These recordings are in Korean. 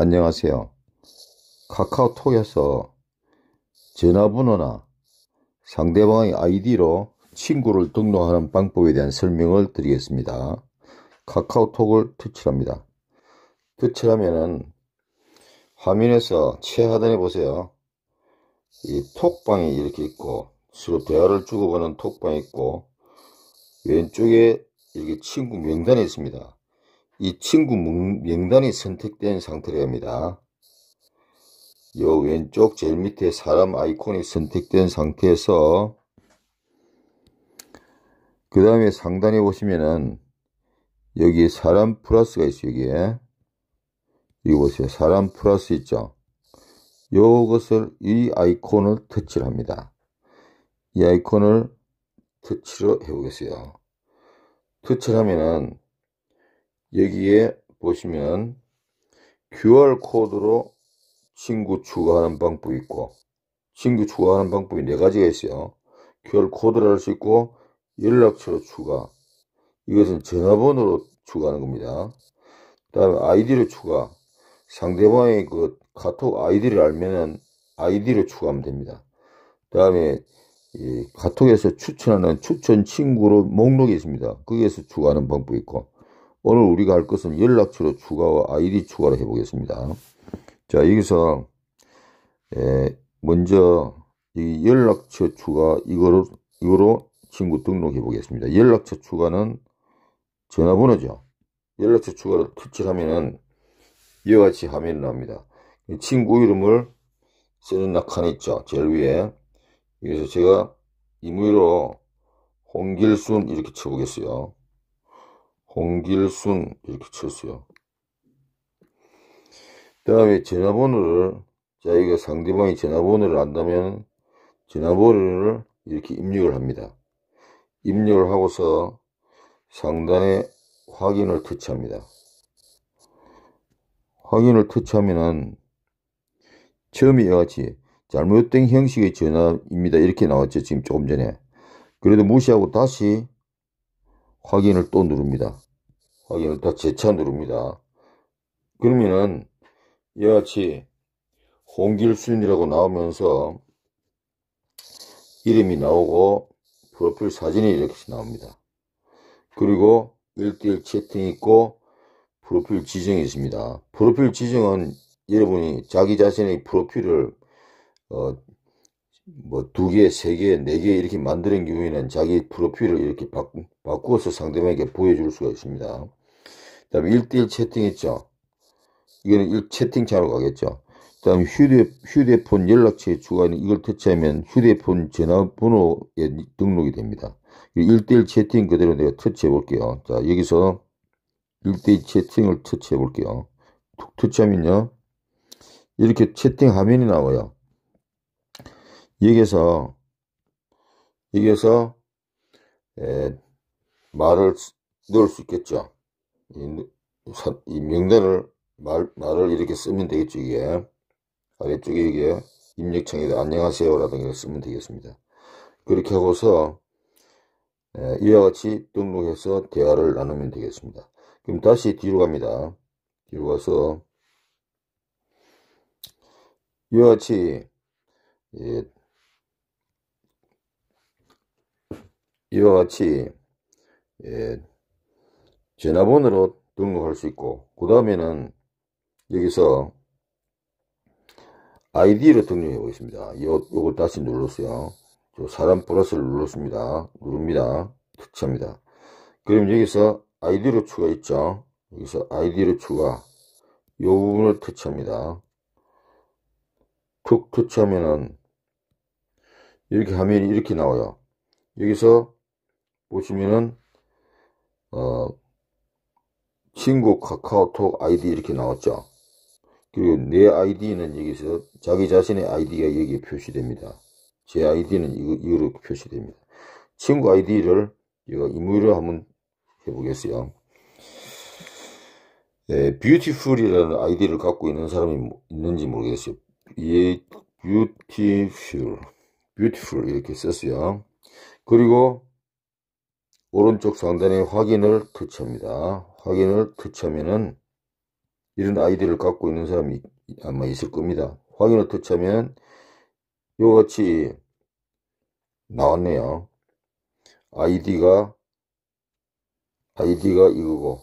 안녕하세요. 카카오톡에서 전화번호나 상대방의 아이디로 친구를 등록하는 방법에 대한 설명을 드리겠습니다. 카카오톡을 퇴출합니다퇴출하면은 화면에서 최하단에 보세요. 이 톡방이 이렇게 있고 서로 대화를 주고보는 톡방이 있고 왼쪽에 이렇게 친구 명단이 있습니다. 이 친구 명단이 선택된 상태랍니다. 요 왼쪽 제일 밑에 사람 아이콘이 선택된 상태에서 그 다음에 상단에 보시면은 여기 사람 플러스가 있어요 여기에 여기 보세요 사람 플러스 있죠 요것을 이 아이콘을 터치를 합니다 이 아이콘을 터치로 해보겠습니다 터치를 하면은 여기에 보시면 QR코드로 친구 추가하는 방법이 있고 친구 추가하는 방법이 네 가지가 있어요. QR코드를 할 수 있고 연락처로 추가 이것은 전화번호로 추가하는 겁니다. 그 다음에 아이디로 추가 상대방의 그 카톡 아이디를 알면은 아이디로 추가하면 됩니다. 그 다음에 이 카톡에서 추천하는 추천 친구로 목록이 있습니다. 거기에서 추가하는 방법이 있고 오늘 우리가 할 것은 연락처로 추가와 아이디 추가를 해보겠습니다. 자, 여기서, 에, 예, 먼저, 이 연락처 추가, 이거로, 이거로 친구 등록해 보겠습니다. 연락처 추가는 전화번호죠. 연락처 추가를 클릭하면은 이와 같이 화면이 나옵니다. 친구 이름을 쓰는 낙한 있죠. 제일 위에. 여기서 제가 임의로 홍길순 이렇게 쳐보겠어요. 공길순 이렇게 쳤어요. 다음에 전화번호를 자기가 상대방이 전화번호를 안다면 전화번호를 이렇게 입력을 합니다. 입력을 하고서 상단에 확인을 터치합니다. 확인을 터치하면은 처음에 이와 같이 잘못된 형식의 전화입니다. 이렇게 나왔죠. 지금 조금 전에. 그래도 무시하고 다시 확인을 또 누릅니다. 여기다 어, 예, 재차 누릅니다. 그러면은 이와 같이 홍길순이라고 나오면서 이름이 나오고 프로필 사진이 이렇게 나옵니다. 그리고 1대1 채팅 있고 프로필 지정이 있습니다. 프로필 지정은 여러분이 자기 자신의 프로필을 어, 뭐두 개, 세 개, 네 개 이렇게 만드는 경우에는 자기 프로필을 이렇게 바꾸, 바꾸어서 상대방에게 보여줄 수가 있습니다. 그 다음에 1대1 채팅 했죠. 이거는 채팅자으로 가겠죠. 그 다음에 휴대, 휴대폰 연락처에 추가하는 이걸 터치하면 휴대폰 전화번호에 등록이 됩니다. 1대1 채팅 그대로 내가 터치해 볼게요. 자, 여기서 1대1 채팅을 터치해 볼게요. 툭 터치하면요. 이렇게 채팅 화면이 나와요. 여기서, 에 여기서, 에 에, 말을 넣을 수 있겠죠. 이, 이 명단을 말, 말을 이렇게 쓰면 되겠죠, 이게. 아래쪽에 이게 입력창에다 안녕하세요라든가 쓰면 되겠습니다. 그렇게 하고서 예, 이와 같이 등록해서 대화를 나누면 되겠습니다. 그럼 다시 뒤로 갑니다. 뒤로 가서 이와 같이 예, 이와 같이 예, 전화번호로 등록할 수 있고 그 다음에는 여기서 아이디를 등록해 보겠습니다. 요, 요걸 다시 눌렀어요. 사람 플러스를 눌렀습니다. 누릅니다. 터치합니다. 그럼 여기서 아이디로 추가 있죠. 여기서 아이디로 추가 요 부분을 터치합니다. 툭 터치하면은 이렇게 화면이 이렇게 나와요. 여기서 보시면은 친구 카카오톡 아이디 이렇게 나왔죠. 그리고 내 아이디는 여기서 자기 자신의 아이디가 여기에 표시됩니다. 제 아이디는 이거, 이로 표시됩니다. 친구 아이디를 이거 이무로 한번 해보겠어요. 네, 예, b e a 이라는 아이디를 갖고 있는 사람이 뭐 있는지 모르겠어요. 예, 뷰티풀 뷰티풀 이렇게 썼어요. 그리고 오른쪽 상단에 확인을 터치합니다. 확인을 터치하면은 이런 아이디를 갖고 있는 사람이 아마 있을 겁니다. 확인을 터치하면 이와 같이 나왔네요. 아이디가 아이디가 이거고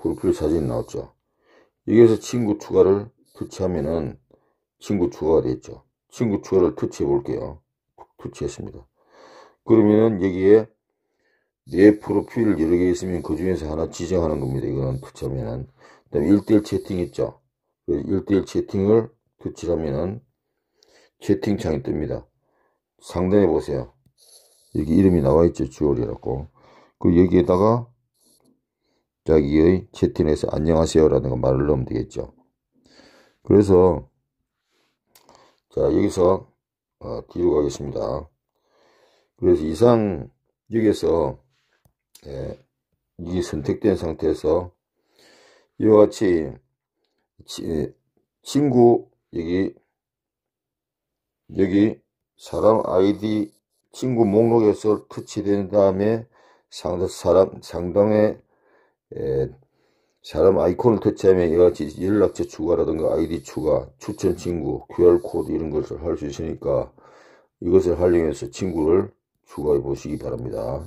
프로필 사진 이 나왔죠. 여기서 친구 추가를 터치하면은 친구 추가가 됐죠. 친구 추가를 터치해 볼게요. 터치했습니다. 그러면은 여기에 내 프로필 여러 개 있으면 그 중에서 하나 지정하는 겁니다. 이거는 투치하면은. 그 다음에 1대1 채팅 있죠. 1대1 그 채팅을 투치하면은 채팅창이 뜹니다. 상단에 보세요. 여기 이름이 나와있죠. 주얼이라고. 그 여기에다가 자기의 채팅에서 안녕하세요라는가 말을 넣으면 되겠죠. 그래서 자 여기서 어, 뒤로 가겠습니다. 그래서 이상 여기에서 예, 이 선택된 상태에서 이와 같이 예, 친구 여기 여기 사람 아이디 친구 목록에서 터치된 다음에 상대 사람 상당의 에, 예, 사람 아이콘을 터치하면 이와 같이 연락처 추가라든가 아이디 추가, 추천 친구, QR 코드 이런 것을 할 수 있으니까 이것을 활용해서 친구를 추가해 보시기 바랍니다.